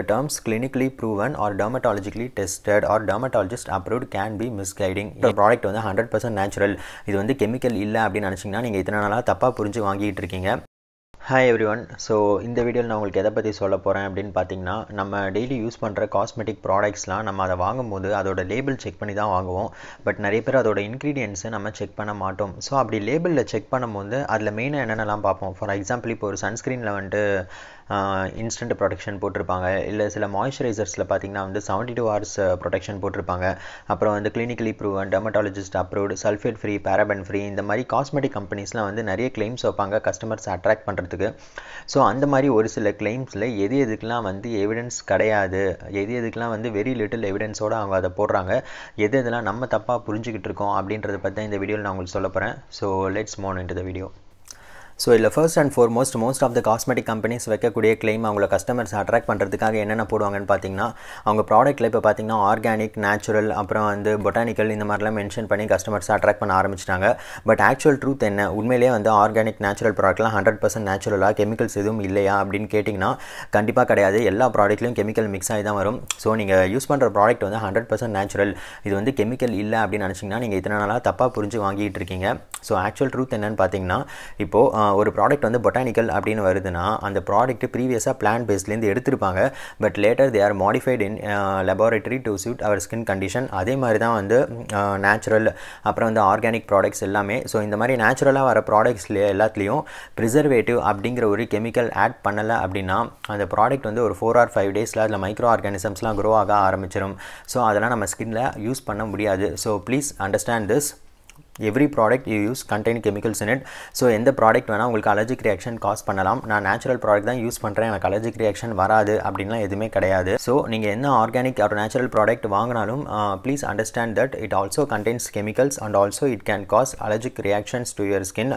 The terms clinically proven or dermatologically tested or dermatologist approved can be misguiding இந்த product வந்து hundred percent natural இது வந்து chemical இல்லை அப்படின்னு நினச்சிங்கன்னா நீங்கள் இத்தனை நாளாக தப்பாக புரிஞ்சு வாங்கிட்டு இருக்கீங்க ஹாய் எவ்ரி ஒன் ஸோ இந்த வீடியோவில் நான் உங்களுக்கு எதை பற்றி சொல்ல போகிறேன் அப்படின்னு பார்த்தீங்கன்னா நம்ம டெய்லி யூஸ் பண்ணுற காஸ்மெட்டிக் ப்ராடக்ட்ஸ்லாம் நம்ம அதை வாங்கும்போது அதோட லேபிள் செக் பண்ணி தான் வாங்குவோம் பட் நிறைய பேர் அதோட இன்க்ரீடியன்ஸை நம்ம செக் பண்ண மாட்டோம் ஸோ அப்படி லேபிளில் செக் பண்ணும்போது அதில் மெயினாக என்னென்னலாம் பார்ப்போம் ஃபார் எக்ஸாம்பிள் இப்போ ஒரு சன்ஸ்க்ரீனில் வந்துட்டு இன்ஸ்டன்ட் ப்ரொடெக்ஷன் போட்டிருப்பாங்க இல்லை சில மாய்ஸ்சரைசர்ஸில் பார்த்திங்கன்னா வந்து செவன்ட்டி டூ ஹவர்ஸ் ப்ரொடெக்ஷன் போட்டிருப்பாங்க அப்புறம் வந்து clinically proven dermatologist approved sulphate free paraben free இந்த மாதிரி காஸ்மெட்டிக் கம்பெனிஸ்லாம் வந்து நிறைய கிளைம்ஸ் வைப்பாங்க கஸ்டமர்ஸ் அட்ராக்ட் பண்ணுறதுக்கு ஸோ அந்த மாதிரி ஒரு சில கிளைம்ஸில் எது எதுக்கெலாம் வந்து எவிடன்ஸ் கிடையாது எது எதுக்கெலாம் வந்து வெரி லிட்டில் எவிடன்ஸோடு அவங்க அதை போடுறாங்க எது எதுலாம் நம்ம தப்பாக புரிஞ்சுக்கிட்டு இருக்கோம் அப்படின்றத பற்றி இந்த வீடியோவில் நான் உங்களுக்கு சொல்ல போகிறேன் so let's move into the video so இதில் first and foremost most of the cosmetic companies வைக்கக்கூடிய கிளைம் அவங்கள கஸ்டமர்ஸ் அட்ராக்ட் பண்ணுறதுக்காக என்னென்ன போடுவாங்கன்னு பார்த்தீங்கன்னா அவங்க ப்ராடக்ட்டில் இப்போ பார்த்தீங்கன்னா ஆர்கானிக் நேச்சுரல் அப்புறம் வந்து பொட்டானிக்கல் இந்த மாதிரிலாம் மென்ஷன் பண்ணி கஸ்டமர்ஸ் அட்ராக்ட் பண்ண ஆரம்பிச்சிட்டாங்க பட் ஆக்சுவல் ட்ரூத் என்ன உண்மையிலேயே வந்து ஆர்கானிக் நேச்சுரல் ப்ராடக்ட்லாம் ஹண்ட்ரட் பர்சன்ட் நேச்சுரலாக கெமிக்கல்ஸ் எதுவும் இல்லையா அப்படின்னு கேட்டிங்கன்னா கண்டிப்பாக கிடையாது எல்லா ப்ராடக்ட்லையும் கெமிக்கல் மிக்ஸ் ஆகி தான் வரும் ஸோ நீங்கள் யூஸ் பண்ணுற ப்ராடக்ட் வந்து ஹண்ட்ரட் பர்சன்ட் நேச்சுரல் இது வந்து கெமிக்கல் இல்லை அப்படின்னு நினச்சிங்கன்னா நீங்கள் இத்தனை நாளாக தப்பாக புரிஞ்சு வாங்கிட்டு இருக்கீங்க ஸோ ஆக்சுவல் ட்ரூத் என்னன்னு பார்த்தீங்கன்னா இப்போது ஒரு ப்ராடக்ட் வந்து பொட்டானிக்கல் அப்படின்னு வருதுன்னா அந்த ப்ராடக்ட் ப்ரீவியஸாக பிளான் பேஸ்லேருந்து எடுத்திருப்பாங்க but later they are modified in laboratory to suit our skin condition அதே மாதிரி தான் வந்து நேச்சுரல் uh, அப்புறம் வந்து ஆர்கானிக் ப்ராடக்ட்ஸ் எல்லாமே ஸோ இந்த மாதிரி நேச்சுரலாக வர ப்ராடக்ட்ஸ்லேயே எல்லாத்துலேயும் ப்ரிசர்வேட்டிவ் அப்படிங்கிற ஒரு கெமிக்கல் ஆட் பண்ணலை அப்படின்னா அந்த ப்ராடக்ட் வந்து ஒரு ஃபோர் ஆர் ஃபைவ் டேஸில் அதில் மைக்ரோ ஆர்கானிசம்ஸ்லாம் க்ரோ ஆக ஆரம்பிச்சிடும் ஸோ அதெல்லாம் நம்ம ஸ்கின்னில் யூஸ் பண்ண முடியாது so please understand this every product you use contain chemicals in it so எந்த ப்ராடக்ட் வேணால் உங்களுக்கு அலர்ஜிக் ரியாக்ஷன் காஸ் பண்ணலாம் நான் நேச்சுரல் ப்ராடக்ட் தான் யூஸ் பண்ணுறேன் எனக்கு அலர்ஜிக் ரியாக்ஷன் வராது அப்படின்லாம் எதுவுமே கிடையாது ஸோ நீங்கள் என்ன ஆர்கானிக் ஒரு நேச்சுரல் ப்ராடக்ட் வாங்கினாலும் please understand that it also contains chemicals and also it can cause allergic reactions to your skin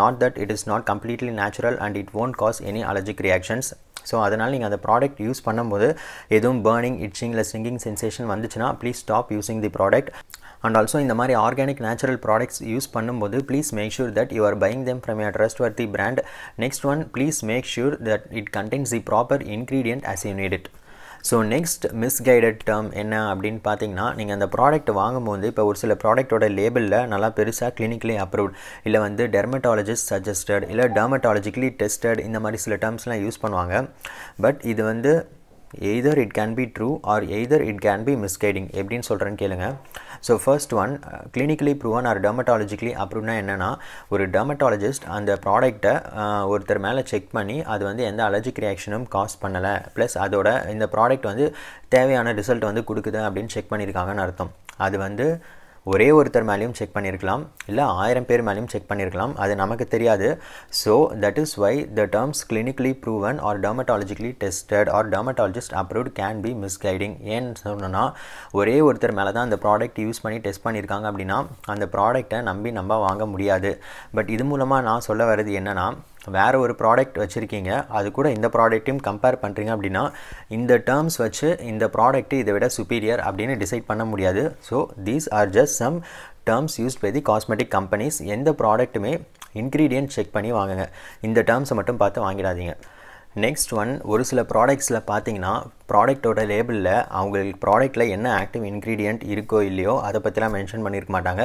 not that it is not completely natural and it won't cause any allergic reactions so அதனால் நீங்கள் அந்த product use பண்ணும்போது எதுவும் burning இட்சிங் இல்லை stinging sensation வந்துச்சுன்னா please stop using the product and also இந்த மாதிரி ஆர்கானிக் நேச்சுரல் ப்ராடக்ட்ஸ் யூஸ் பண்ணும்போது please make sure that you are buying them from a trustworthy brand next one please make sure that it contents the proper ingredient as you need it so next misguided term என்ன அப்படின்னு பார்த்தீங்கன்னா நீங்கள் அந்த product வாங்கும்போது இப்போ ஒரு சில ப்ராடக்ட்டோட லேபிளில் நல்லா பெருசாக கிளினிக்கலி அப்ரூவ்ட் இல்லை வந்து டெர்மட்டாலஜிஸ்ட் சஜஸ்டட் இல்லை டெர்மட்டாலஜிக்கலி டெஸ்டட் இந்த மாதிரி சில டேர்ம்ஸ்லாம் யூஸ் பண்ணுவாங்க பட் இது வந்து either it can be true or either it can be misguiding எப்படின்னு சொல்கிறேன்னு கேளுங்க so first one clinically proven or dermatologically அப்படின்னா என்னென்னா ஒரு டெர்மட்டாலஜிஸ்ட் அந்த ப்ராடக்ட்டை uh, ஒருத்தர் மேலே செக் பண்ணி அது வந்து எந்த அலர்ஜிக் ரியாக்ஷனும் காஸ் பண்ணலை ப்ளஸ் அதோட இந்த ப்ராடக்ட் வந்து தேவையான ரிசல்ட் வந்து கொடுக்குது அப்படின்னு செக் பண்ணியிருக்காங்கன்னு அர்த்தம் அது வந்து ஒரே ஒருத்தர் மேலேயும் செக் பண்ணியிருக்கலாம் இல்லை ஆயிரம் பேர் மேலேயும் செக் பண்ணியிருக்கலாம் அது நமக்கு தெரியாது so that is why the terms clinically proven or dermatologically tested or dermatologist approved can be misguiding ஏன்னு சொன்னால் ஒரே ஒருத்தர் மேலே தான் அந்த ப்ராடக்ட் யூஸ் பண்ணி டெஸ்ட் பண்ணியிருக்காங்க அப்படின்னா அந்த ப்ராடக்ட்டை நம்பி நம்ம வாங்க முடியாது பட் இது மூலமாக நான் சொல்ல வர்றது என்னென்னா வேறு ஒரு ப்ராடக்ட் வச்சுருக்கீங்க அது கூட இந்த ப்ராடக்ட்டையும் கம்பேர் பண்ணுறீங்க அப்படின்னா இந்த டேர்ம்ஸ் வச்சு இந்த ப்ராடக்ட்டு இதை விட சுப்பீரியர் அப்படின்னு டிசைட் பண்ண முடியாது so these are just some terms use by the cosmetic companies எந்த ப்ராடக்ட்டுமே இன்க்ரீடியன்ட் செக் பண்ணி வாங்குங்க இந்த டேர்ம்ஸை மட்டும் பார்த்து வாங்கிடாதீங்க நெக்ஸ்ட் ஒன் ஒரு சில ப்ராடக்ட்ஸில் பார்த்தீங்கன்னா ப்ராடக்ட்டோட லேபிளில் அவங்களுக்கு ப்ராடக்ட்டில் என்ன ஆக்டிவ் இன்க்ரீடியன்ட் இருக்கோ இல்லையோ அதை பற்றிலாம் மென்ஷன் பண்ணியிருக்க மாட்டாங்க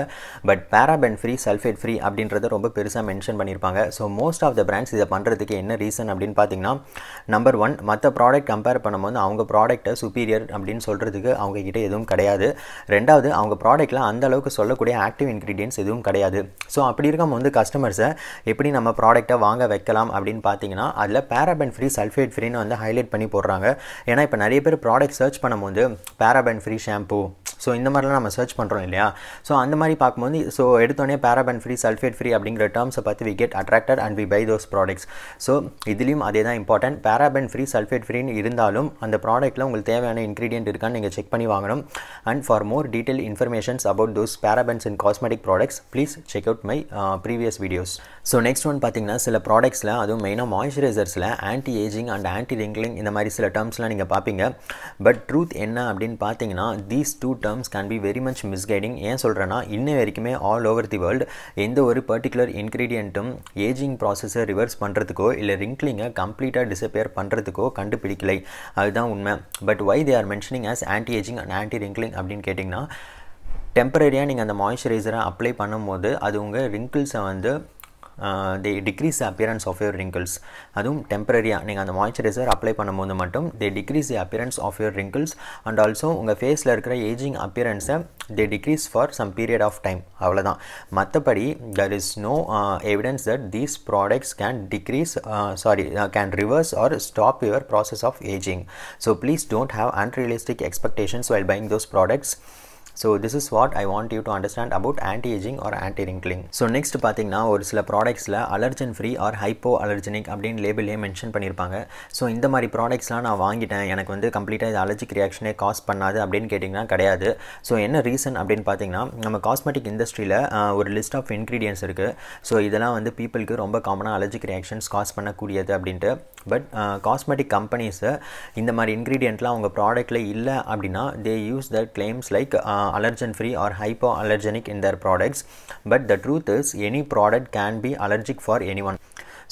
but paraben free sulphate free அப்படின்றத ரொம்ப பெருசாக மென்ஷன் பண்ணியிருப்பாங்க so most of the brands இதை பண்ணுறதுக்கு என்ன ரீசன் அப்படின்னு பார்த்தீங்கன்னா நம்பர் ஒன் மற்ற ப்ராடக்ட் கம்பேர் பண்ணும்போது அவங்க ப்ராடக்ட்டை சுப்பீரியர் அப்படின்னு சொல்கிறதுக்கு அவங்கக்கிட்ட எதுவும் கிடையாது ரெண்டாவது அவங்க ப்ராடக்ட்டில் அந்தளவுக்கு சொல்லக்கூடிய ஆக்டிவ் இன்க்ரீடியன்ஸ் எதுவும் கிடையாது ஸோ அப்படி இருக்கும் வந்து கஸ்டமர்ஸை எப்படி நம்ம ப்ராடக்ட்டை வாங்க வைக்கலாம் அப்படின்னு பார்த்தீங்கன்னா அதில் பேராபென் ஃப்ரீ ஃப்ரீ சல்ஃபேட் ஃப்ரீன்னு வந்து ஹைலைட் பண்ணி போடுறாங்க ஏன்னா இப்போ நிறைய பேர் ப்ராடக்ட் சர்ச் பண்ணும்போது பேராபன் ஃப்ரீ ஷாம்பூ ஸோ இந்த மாதிரிலாம் நம்ம சர்ச் பண்ணுறோம் இல்லையா ஸோ அந்த மாதிரி பார்க்கும்போது ஸோ எடுத்தோடனே பேராபன் ஃப்ரீ சல்ஃபேட் ஃப்ரீ அப்படிங்கிற டேர்ம்ஸை பார்த்து we get attracted and we buy those products so இதுலேயும் அதே தான் important paraben free sulphate free இருந்தாலும் அந்த ப்ராடக்ட்டில் உங்களுக்கு தேவையான இன்க்ரீடியன்ட் இருக்கான்னு நீங்கள் செக் பண்ணி வாங்கணும் and for more detail informations about those parabens in cosmetic products please check out my previous videos so next one பார்த்தீங்கன்னா சில ப்ராடக்ட்ஸில் அதுவும் மெயினாக மாய்ஸ்சரைசர்ஸில் anti ageing and anti wrinkling இந்த மாதிரி சில டேர்ம்ஸ்லாம் நீங்கள் பார்ப்பீங்க பட் ட்ரூத் என்ன அப்படின்னு பார்த்தீங்கன்னா these two term terms can be very much misguiding ஏன் சொல்கிறேன்னா இன்ன வரைக்குமே ஆல் ஓவர் தி வேர்ல்டு எந்த ஒரு பர்டிகுலர் இன்க்ரீடியண்ட்டும் ஏஜிங் ப்ராசஸை ரிவர்ஸ் பண்ணுறதுக்கோ இல்லை ரிங்க்லிங்கை கம்ப்ளீட்டாக டிசப்பியர் பண்ணுறதுக்கோ கண்டுபிடிக்கலை அதுதான் உண்மை but why they are mentioning as anti ageing and anti wrinkling அப்படின்னு கேட்டிங்கன்னா டெம்பரரியாக நீங்கள் அந்த மாய்ஸ்சரைசரை அப்ளை பண்ணும்போது அது உங்கள் ரிங்கிள்ஸை வந்து they decrease appearance of your wrinkles அதுவும் டெம்பரரியாக நீங்கள் அந்த மாய்ச்சரைசர் அப்ளை பண்ணும்போது மட்டும் they decrease the appearance of your wrinkles and also உங்கள் ஃபேஸில் இருக்கிற ஏஜிங் அப்பியரன்ஸை they decrease for some period of time அவ்வளோதான் மற்றபடி there is no evidence that these products can decrease sorry can reverse or stop your process of ageing so please don't have unrealistic expectations while buying those products so this is what I want you to understand about anti ageing or anti wrinkling so next பார்த்தீங்கன்னா ஒரு சில ப்ராடக்ட்ஸில் allergen free or hypoallergenic அப்படின்னு லேபிளே mention பண்ணியிருப்பாங்க so இந்த மாதிரி ப்ராடக்ட்ஸ்லாம் நான் வாங்கிட்டேன் எனக்கு வந்து கம்ப்ளீட்டாக இது அலர்ஜிக் ரியாக்ஷனே காஸ் பண்ணாது அப்படின்னு கேட்டிங்கன்னா கிடையாது ஸோ என்ன ரீசன் அப்படின்னு பார்த்தீங்கன்னா நம்ம காஸ்மெட்டிக் இண்டஸ்ட்ரியில் ஒரு லிஸ்ட் ஆஃப் இன்க்ரீடியன்ஸ் இருக்குது ஸோ இதெல்லாம் வந்து பீப்புளுக்கு ரொம்ப காமனாக அலர்ஜிக் ரியாக்ஷன்ஸ் காஸ் பண்ணக்கூடியது அப்படின்ட்டு பட் காஸ்மெட்டிக் கம்பெனிஸை இந்த மாதிரி இன்க்ரீடியண்ட்லாம் அவங்க ப்ராடக்ட்டில் இல்லை அப்படின்னா they use the claims like allergen free or hypoallergenic in their products but the truth is any product can be allergic for anyone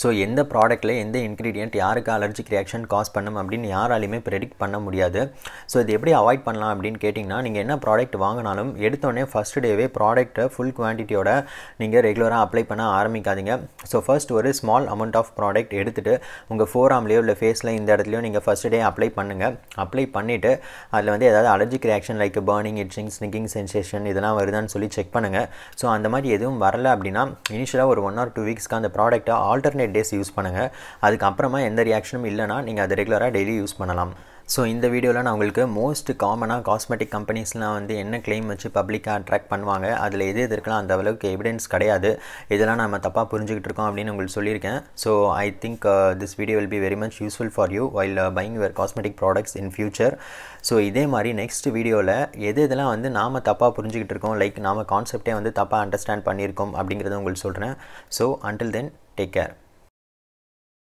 so எந்த ப்ராடக்ட்டில் எந்த இன்க்ரீடியண்ட் யாருக்கு அலர்ஜிக் ரியாக்ஷன் காஸ் பண்ணும் அப்படின்னு யாராலையுமே ப்ரெடிக்ட் பண்ண முடியாது ஸோ இது எப்படி அவாய்ட் பண்ணலாம் அப்படின்னு கேட்டிங்கன்னா நீங்கள் என்ன ப்ராடக்ட் வாங்கினாலும் எடுத்தோடனே ஃபஸ்ட் டேவே ப்ராடக்ட்டை ஃபுல் குவான்டிட்டியோட நீங்கள் ரெகுலராக அப்ளை பண்ண ஆரம்பிக்காதீங்க ஸோ ஃபர்ஸ்ட் ஒரு ஸ்மால் அமௌண்ட் ஆஃப் ப்ராடக்ட் எடுத்துகிட்டு உங்கள் ஃபோர் ஆம்லேயோ இல்லை ஃபேஸில் இந்த இடத்துலையோ நீங்கள் ஃபஸ்ட் டே அப்ளை பண்ணுங்கள் அப்ளை பண்ணிவிட்டு அதில் வந்து ஏதாவது அலர்ஜிக் ரியாக்ஷன் லைக் பர்னிங் இட்சிங் ஸ்னிக்கிங் சென்சேஷன் இதெல்லாம் வருதான்னு சொல்லி செக் பண்ணுங்கள் ஸோ அந்த மாதிரி எதுவும் வரல அப்படின்னா இனிஷியலாக ஒரு ஒன் ஆர் டூ வீக்ஸ்க்கு அந்த ப்ராடக்ட்டை ஆல்டர்னேட் டேஸ் யூஸ் பண்ணுங்கள் அதுக்கப்புறமா எந்த ரியாக்ஷனும் இல்லைனா நீங்கள் அதை ரெகுலராக டெய்லி யூஸ் பண்ணலாம் ஸோ இந்த வீடியோவில் நான் உங்களுக்கு மோஸ்ட் காமனாக காஸ்மெட்டிக் கம்பெனிஸ்லாம் வந்து என்ன கிளைம் வச்சு பப்ளிக்காக அட்ராக்ட் பண்ணுவாங்க அதில் எது எது இருக்கலாம் அந்த அளவுக்கு எவிடன்ஸ் கிடையாது இதெல்லாம் நம்ம தப்பாக புரிஞ்சுக்கிட்டு இருக்கோம் அப்படின்னு உங்களுக்கு சொல்லியிருக்கேன் so I think this video will be very much useful for you while buying your cosmetic products in future so இதே மாதிரி நெக்ஸ்ட் வீடியோவில் எது இதெல்லாம் வந்து நாம் தப்பாக புரிஞ்சுக்கிட்டு இருக்கோம் லைக் நாம் கான்செப்டே வந்து தப்பாக அண்டர்ஸ்டாண்ட் பண்ணியிருக்கோம் அப்படிங்கிறத உங்களுக்கு சொல்கிறேன் so until then take care